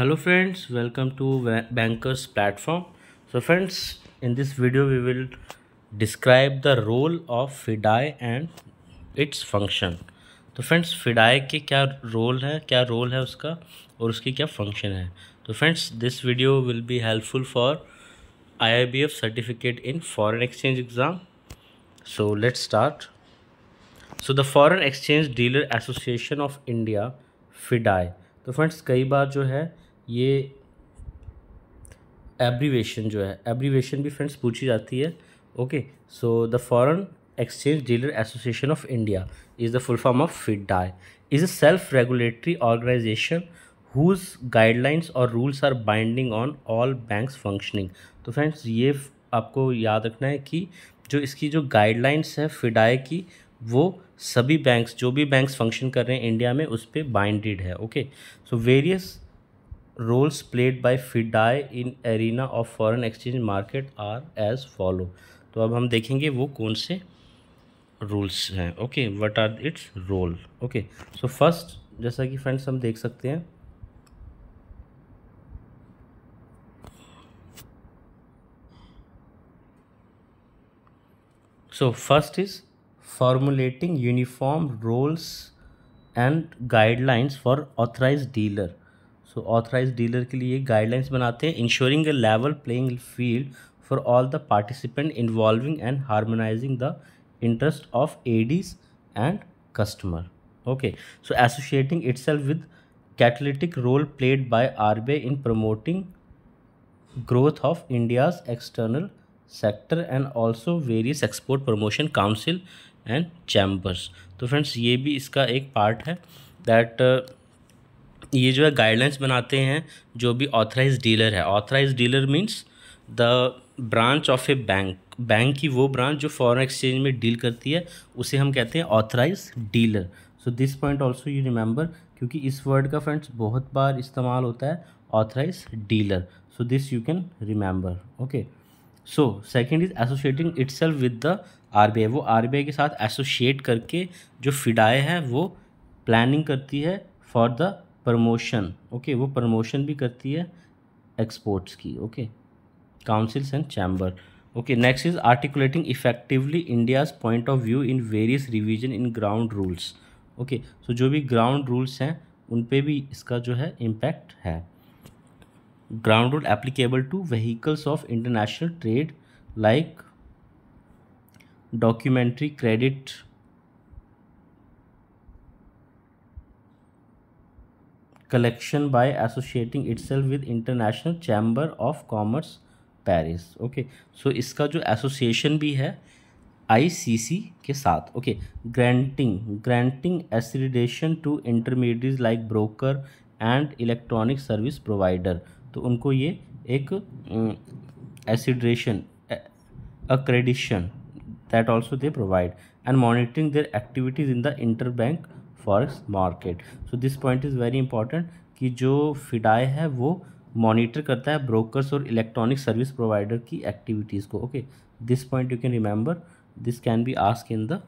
Hello friends welcome to bankers platform so friends in this video we will describe the role of FEDAI and its function तो friends FEDAI के क्या role है क्या role है उसका और उसकी क्या फंक्शन है तो friends this video will be helpful for IIBF certificate in foreign exchange exam so let start so the foreign exchange dealer association of India FEDAI तो फ्रेंड्स कई बार जो है ये एब्रीवेशन जो है एब्रीवेशन भी फ्रेंड्स पूछी जाती है okay so the foreign exchange dealer association of India is the full form of FEDAI is a self regulatory organisation whose guidelines और rules are binding on all banks functioning तो friends ये आपको याद रखना है कि जो इसकी जो गाइडलाइंस है फिडाई की वो सभी बैंक्स जो भी बैंक्स फंक्शन कर रहे हैं इंडिया में उस पर बाइंडेड है okay so various roles played by FEDAI in arena of foreign exchange market are as follow तो अब हम देखेंगे वो कौन से रूल्स हैं okay what are its role okay so first जैसा कि फ्रेंड्स हम देख सकते हैं so first is formulating uniform rules and guidelines for authorise dealer so authorise dealer के लिए गाइडलाइंस बनाते हैं ensuring a level playing field for all the participant involving and harmonising the interest of ADs and customer okay so associating its with catalytic role played by R in promoting growth of India's external sector and also various export promotion council and chambers तो friends ये भी इसका एक part है that uh, ये जो है guidelines बनाते हैं जो भी ऑथराइज डीलर है authorise dealer means the branch of a bank bank की वो ब्रांच जो फॉरेन एक्सचेंज में डील करती है उसे हम कहते हैं authorise dealer so this point also you remember क्योंकि इस वर्ड का फ्रेंड्स बहुत बार इस्तेमाल होता है authorise dealer so this you can remember okay so second is associating itself with the R वो आर के साथ एसोशिएट करके जो फिडाए हैं वो प्लानिंग करती है फॉर द प्रमोशन ओके वो प्रमोशन भी करती है एक्सपोर्ट्स की okay councils and chamber okay next is articulating effectively India's point of view in various revision in ground rules okay so जो भी ग्राउंड रूल्स हैं उन पर भी इसका जो है इम्पैक्ट है ground rule applicable to vehicles of international trade like documentary credit collection by associating itself with international chamber of commerce Paris okay so इसका जो एसोसिएशन भी है आईसीसी के साथ okay granting granting accreditation to intermediate like broker and electronic service provider तो उनको ये एक accreditation accreditation that also they provide and monitoring their activities in the interbank forex market so this point is very important कि जो फिडाए है वो monitor करता है ब्रोकर्स और इलेक्ट्रॉनिक सर्विस प्रोवाइडर की एक्टिविटीज़ को okay this point you can remember this can be ask in the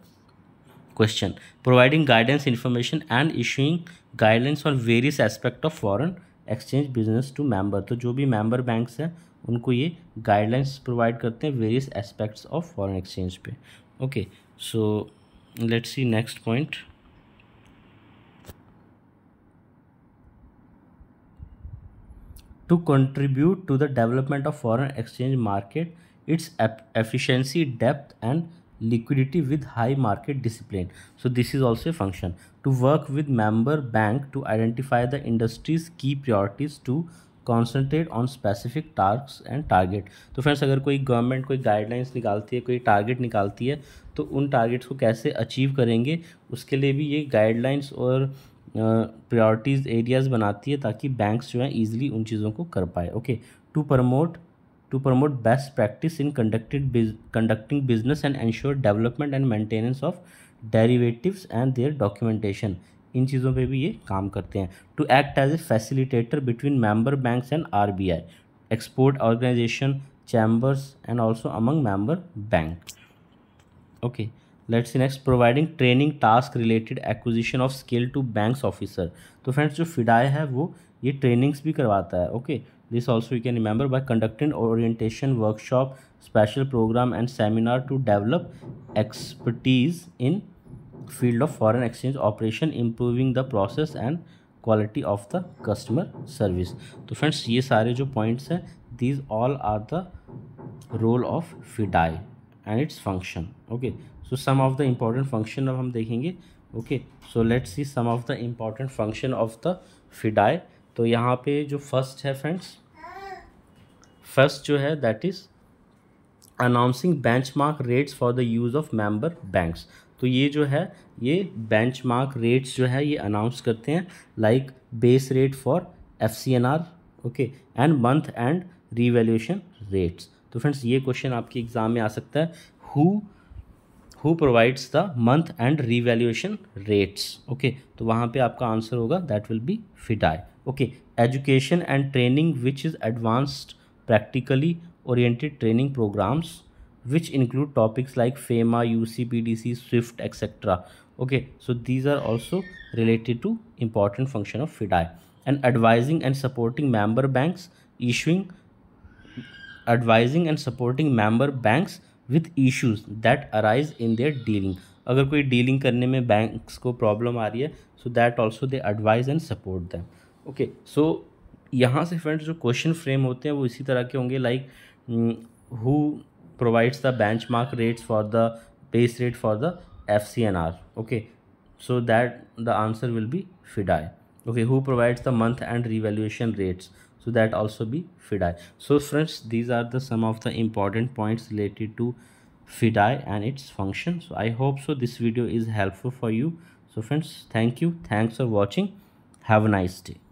question providing guidance information and issuing guidelines on various aspect of foreign exchange business to member तो जो भी member banks हैं उनको ये guidelines provide करते हैं various aspects of foreign exchange पे okay so let's see next point to contribute to the development of foreign exchange market its efficiency depth and liquidity with high market discipline so this is also a function to work with member bank to identify the industry's key priorities to concentrate on specific task and target तो friends अगर कोई government कोई guidelines निकालती है कोई target निकालती है तो उन टारगेट्स को कैसे अचीव करेंगे उसके लिए भी ये गाइडलाइंस और प्रायोरिटीज़ एरियाज़ बनाती है ताकि बैंक्स जो हैं ईजिली उन चीज़ों को कर पाए okay to promote to promote best practice in conducted conducting business and ensure development and maintenance of derivatives and their documentation इन चीज़ों पे भी ये काम करते हैं to act as a facilitator between member banks and RBI export organisation chambers and also among member bank okay let's see next providing training task related acquisition of skill to banks officer तो friends जो FEDAI है वो ये trainings भी करवाता है okay this also you can remember by conducting orientation workshop special programme and seminar to develop expertise in field of foreign exchange operation improving the process and quality of the customer service तो friends ये सारे जो points हैं these all are the role of FEDAI and its function okay so some of the important function अब हम देखेंगे okay so let's see some of the important function of the FEDAI तो यहाँ पे जो फर्स्ट है friends first जो है that is announcing benchmark rates for the use of member banks तो ये जो है ये बेंच मार्क रेट्स जो है ये अनाउंस करते हैं like base rate for F C N R okay and month end revaluation rates तो फ्रेंड्स ये क्वेश्चन आपके एग्ज़ाम में आ सकता है who who provides the month and revaluation rates okay तो वहाँ पे आपका आंसर होगा that will be FIDAI okay education and training which is advanced practically oriented training programs which include topics like FEMA, UCPDC, SWIFT etc. Okay, so these are also related to important function of FIDAI and advising and supporting member banks issuing advising and supporting member banks with issues that arise in their dealing अगर कोई dealing करने में banks को problem आ रही है so that also they advise and support them okay so यहाँ से फ्रेंड्स जो क्वेश्चन फ्रेम होते हैं वो इसी तरह के होंगे like who provides the benchmark rates for the base rate for the F C N R okay so that the answer will be FEDAI okay who provides the month end revaluation rates so that also be FIDI so friends these are the some of the important points related to FIDI and its function so I hope so this video is helpful for you so friends thank you thanks for watching have a nice day